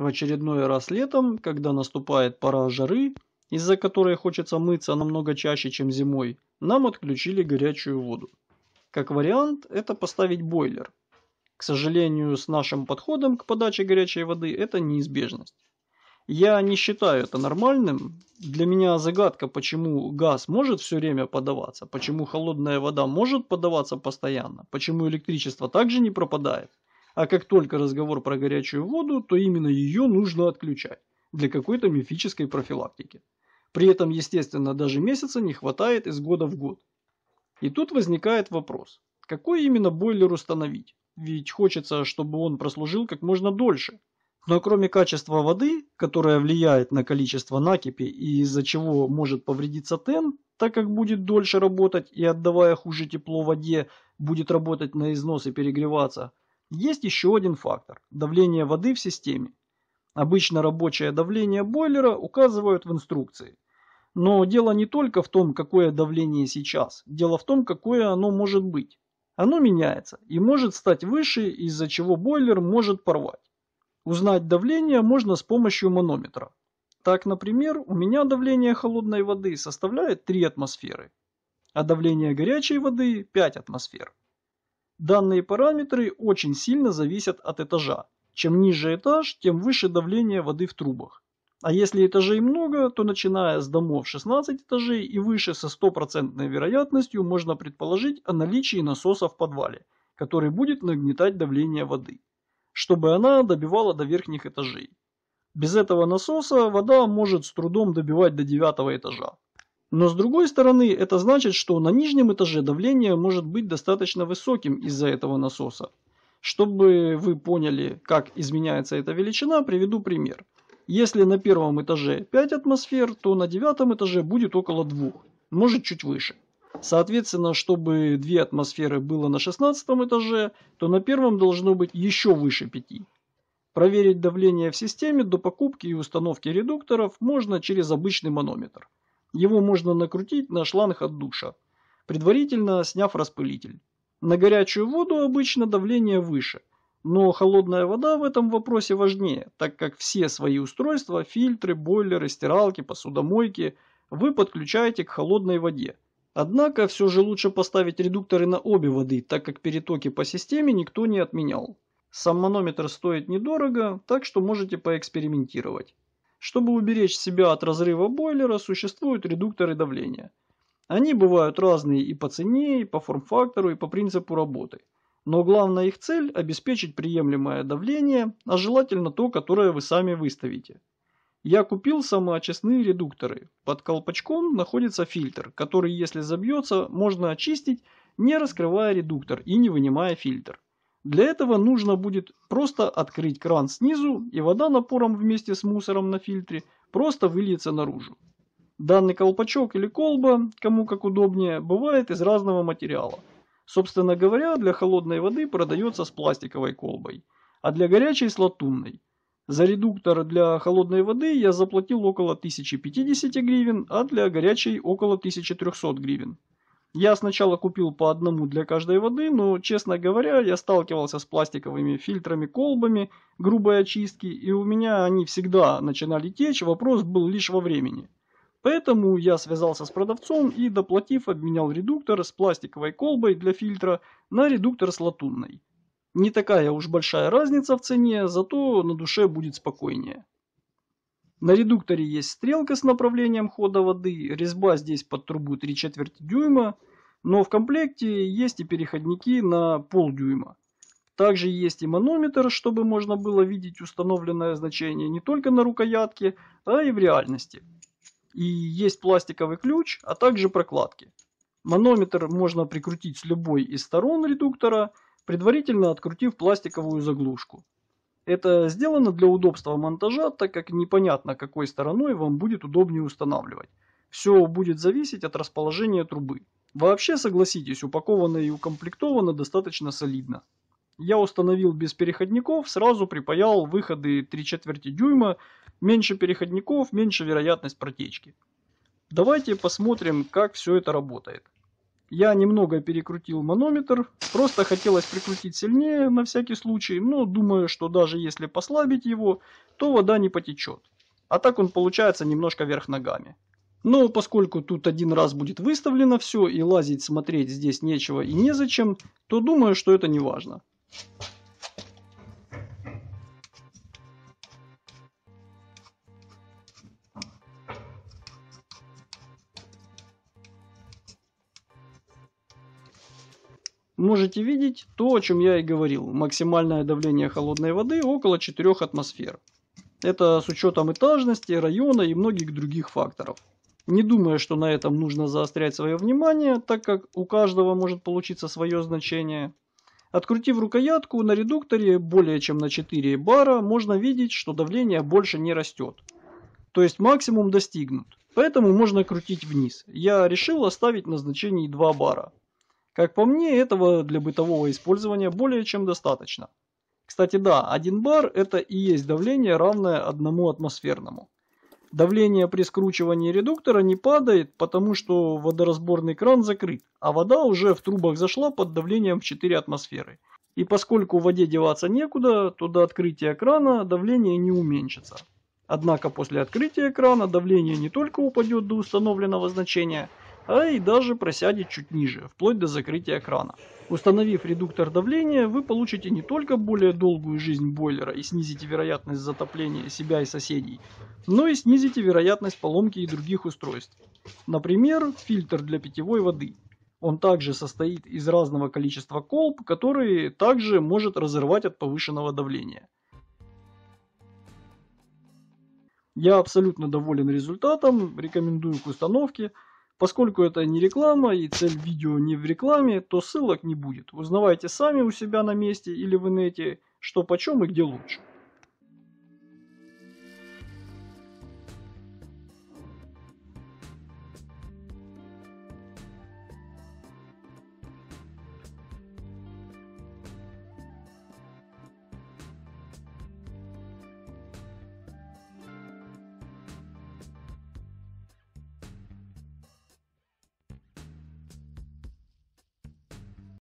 В очередной раз летом, когда наступает пора жары, из-за которой хочется мыться намного чаще, чем зимой, нам отключили горячую воду. Как вариант, это поставить бойлер. К сожалению, с нашим подходом к подаче горячей воды это неизбежность. Я не считаю это нормальным. Для меня загадка, почему газ может все время подаваться, почему холодная вода может подаваться постоянно, почему электричество также не пропадает. А как только разговор про горячую воду, то именно ее нужно отключать для какой-то мифической профилактики. При этом, естественно, даже месяца не хватает из года в год. И тут возникает вопрос, какой именно бойлер установить? Ведь хочется, чтобы он прослужил как можно дольше. Но кроме качества воды, которая влияет на количество накипи и из-за чего может повредиться тен, так как будет дольше работать и отдавая хуже тепло воде, будет работать на износ и перегреваться – есть еще один фактор – давление воды в системе. Обычно рабочее давление бойлера указывают в инструкции. Но дело не только в том, какое давление сейчас, дело в том, какое оно может быть. Оно меняется и может стать выше, из-за чего бойлер может порвать. Узнать давление можно с помощью манометра. Так, например, у меня давление холодной воды составляет 3 атмосферы, а давление горячей воды 5 атмосфер. Данные параметры очень сильно зависят от этажа. Чем ниже этаж, тем выше давление воды в трубах. А если этажей много, то начиная с домов 16 этажей и выше со стопроцентной вероятностью можно предположить о наличии насоса в подвале, который будет нагнетать давление воды, чтобы она добивала до верхних этажей. Без этого насоса вода может с трудом добивать до девятого этажа. Но с другой стороны, это значит, что на нижнем этаже давление может быть достаточно высоким из-за этого насоса. Чтобы вы поняли, как изменяется эта величина, приведу пример. Если на первом этаже 5 атмосфер, то на девятом этаже будет около 2, может чуть выше. Соответственно, чтобы 2 атмосферы было на 16 этаже, то на первом должно быть еще выше 5. Проверить давление в системе до покупки и установки редукторов можно через обычный манометр. Его можно накрутить на шланг от душа, предварительно сняв распылитель. На горячую воду обычно давление выше, но холодная вода в этом вопросе важнее, так как все свои устройства, фильтры, бойлеры, стиралки, посудомойки вы подключаете к холодной воде. Однако все же лучше поставить редукторы на обе воды, так как перетоки по системе никто не отменял. Сам манометр стоит недорого, так что можете поэкспериментировать. Чтобы уберечь себя от разрыва бойлера, существуют редукторы давления. Они бывают разные и по цене, и по форм-фактору, и по принципу работы. Но главная их цель – обеспечить приемлемое давление, а желательно то, которое вы сами выставите. Я купил самоочистные редукторы. Под колпачком находится фильтр, который, если забьется, можно очистить, не раскрывая редуктор и не вынимая фильтр. Для этого нужно будет просто открыть кран снизу, и вода напором вместе с мусором на фильтре просто выльется наружу. Данный колпачок или колба, кому как удобнее, бывает из разного материала. Собственно говоря, для холодной воды продается с пластиковой колбой, а для горячей с латунной. За редуктор для холодной воды я заплатил около 1050 гривен, а для горячей около 1300 гривен. Я сначала купил по одному для каждой воды, но, честно говоря, я сталкивался с пластиковыми фильтрами, колбами грубой очистки, и у меня они всегда начинали течь, вопрос был лишь во времени. Поэтому я связался с продавцом и, доплатив, обменял редуктор с пластиковой колбой для фильтра на редуктор с латунной. Не такая уж большая разница в цене, зато на душе будет спокойнее. На редукторе есть стрелка с направлением хода воды, резьба здесь под трубу 3 четверти дюйма, но в комплекте есть и переходники на полдюйма. Также есть и манометр, чтобы можно было видеть установленное значение не только на рукоятке, а и в реальности. И есть пластиковый ключ, а также прокладки. Манометр можно прикрутить с любой из сторон редуктора, предварительно открутив пластиковую заглушку. Это сделано для удобства монтажа, так как непонятно какой стороной вам будет удобнее устанавливать. Все будет зависеть от расположения трубы. Вообще, согласитесь, упаковано и укомплектовано достаточно солидно. Я установил без переходников, сразу припаял выходы 3 четверти дюйма, меньше переходников, меньше вероятность протечки. Давайте посмотрим, как все это работает. Я немного перекрутил манометр, просто хотелось прикрутить сильнее на всякий случай, но думаю, что даже если послабить его, то вода не потечет. А так он получается немножко вверх ногами. Но поскольку тут один раз будет выставлено все и лазить смотреть здесь нечего и незачем, то думаю, что это не важно. можете видеть то, о чем я и говорил. Максимальное давление холодной воды около 4 атмосфер. Это с учетом этажности, района и многих других факторов. Не думаю, что на этом нужно заострять свое внимание, так как у каждого может получиться свое значение. Открутив рукоятку, на редукторе более чем на 4 бара можно видеть, что давление больше не растет. То есть максимум достигнут. Поэтому можно крутить вниз. Я решил оставить на значении 2 бара. Как по мне, этого для бытового использования более чем достаточно. Кстати, да, 1 бар это и есть давление, равное одному атмосферному. Давление при скручивании редуктора не падает, потому что водоразборный кран закрыт, а вода уже в трубах зашла под давлением в 4 атмосферы. И поскольку в воде деваться некуда, то до открытия крана давление не уменьшится. Однако после открытия крана давление не только упадет до установленного значения – а и даже просядет чуть ниже, вплоть до закрытия крана. Установив редуктор давления, вы получите не только более долгую жизнь бойлера и снизите вероятность затопления себя и соседей, но и снизите вероятность поломки и других устройств. Например, фильтр для питьевой воды. Он также состоит из разного количества колб, которые также может разорвать от повышенного давления. Я абсолютно доволен результатом, рекомендую к установке. Поскольку это не реклама и цель видео не в рекламе, то ссылок не будет. Узнавайте сами у себя на месте или в инете, что почем и где лучше.